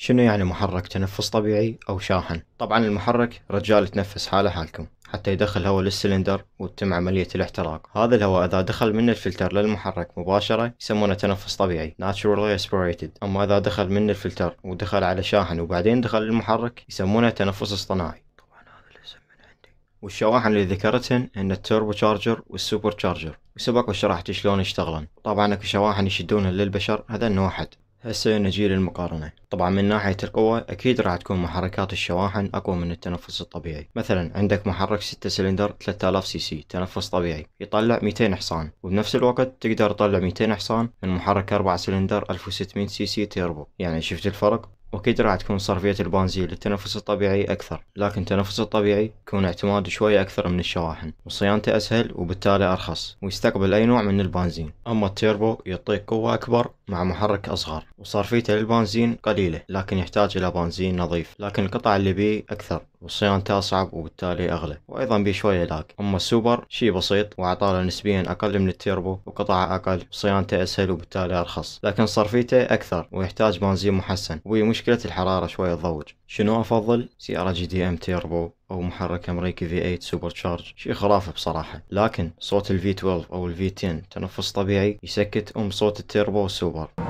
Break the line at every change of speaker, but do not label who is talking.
شنو يعني محرك تنفس طبيعي أو شاحن؟ طبعا المحرك رجال يتنفس حاله حالكم حتى يدخل هواء للسلندر وتتم عملية الاحتراق هذا الهواء إذا دخل من الفلتر للمحرك مباشرة يسمونه تنفس طبيعي Naturally Aspirated أما إذا دخل من الفلتر ودخل على شاحن وبعدين دخل للمحرك يسمونه تنفس اصطناعي والشواحن اللي ذكرتهن هن التوربو شارجر والسوبر شارجر وسبق وشرحت شلون يشتغلن طبعا اكو شواحن يشدونها للبشر هذا واحد هسه نجي للمقارنة طبعا من ناحية القوة أكيد راح تكون محركات الشواحن أقوى من التنفس الطبيعي مثلا عندك محرك 6 سلندر 3000 سي سي تنفس طبيعي يطلع 200 حصان وبنفس الوقت تقدر تطلع 200 حصان من محرك 4 سلندر 1600 سي سي تيربو يعني شفت الفرق وأكيد راح تكون صرفية البنزين للتنفس الطبيعي أكثر لكن التنفس الطبيعي يكون اعتماد شوي أكثر من الشواحن وصيانته أسهل وبالتالي أرخص ويستقبل أي نوع من البنزين أما التيربو يعطيك قوة أكبر مع محرك أصغر وصار فيه قليلة لكن يحتاج إلى بنزين نظيف لكن القطع اللي بيه أكثر وصيانته أصعب وبالتالي أغلى وأيضا بيه شوية لاك أما السوبر شي بسيط وعطاله نسبيا أقل من التيربو وقطعه أقل وصيانته أسهل وبالتالي أرخص لكن صرفيته أكثر ويحتاج بنزين محسن وهي مشكلة الحرارة شوية تضوج شنو أفضل سيارة جي دي ام تيربو او محرك امريكي V8 سوبر تشارج شيء خرافه بصراحه لكن صوت v 12 او v 10 تنفس طبيعي يسكت ام صوت التيربو سوبر